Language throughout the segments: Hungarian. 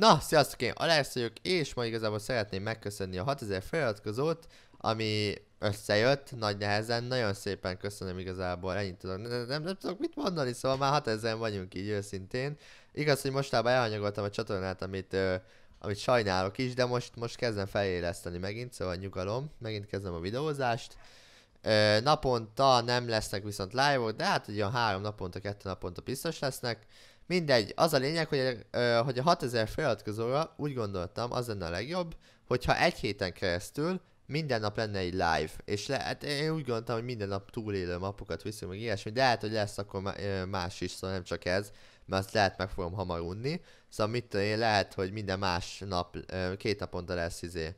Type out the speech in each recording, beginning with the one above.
Na, sziasztok, én Alex vagyok, és ma igazából szeretném megköszönni a 6000 feliratkozót, ami összejött, nagy nehezen, nagyon szépen köszönöm igazából, ennyit tudok, nem, nem, nem tudok mit mondani, szóval már 6000 vagyunk így őszintén. Igaz, hogy mostában elhanyagoltam a csatornát, amit, ö, amit sajnálok is, de most, most kezdem feléleszteni megint, szóval nyugalom, megint kezdem a videózást. Naponta nem lesznek viszont live-ok, de hát ugye a három naponta, kettő naponta biztos lesznek. Mindegy, az a lényeg, hogy, hogy a 6000 feliratkozóra úgy gondoltam, az lenne a legjobb, hogyha egy héten keresztül minden nap lenne egy live, és le, hát én úgy gondoltam, hogy minden nap túlélő mapokat viszünk, meg ilyesmi, de lehet, hogy lesz akkor más is, szóval nem csak ez, mert azt lehet meg fogom hamar unni, szóval mit tudom én, lehet, hogy minden más nap, két naponta lesz izé,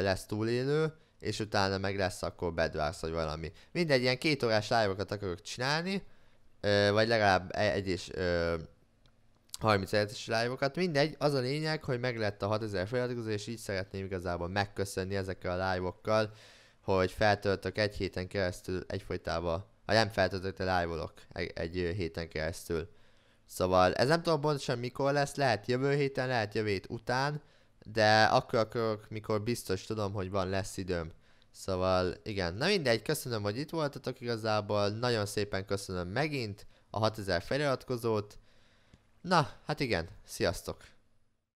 lesz túlélő, és utána meg lesz akkor bedvársz, vagy valami. Mindegy, ilyen két órás live akarok csinálni, ö, vagy legalább e- egy és ö, 30 es live mindegy, az a lényeg, hogy meg lett a 6000 feliratkozó, és így szeretném igazából megköszönni ezekkel a live hogy feltöltök egy héten keresztül egyfolytában, ha nem feltöltök, te live egy, egy héten keresztül. Szóval ez nem tudom pontosan mikor lesz, lehet jövő héten, lehet jövő hét után, de akkor akkor mikor biztos tudom, hogy van lesz időm. Szóval igen, na mindegy, köszönöm, hogy itt voltatok igazából, nagyon szépen köszönöm megint a 6000 feliratkozót. Na, hát igen, sziasztok!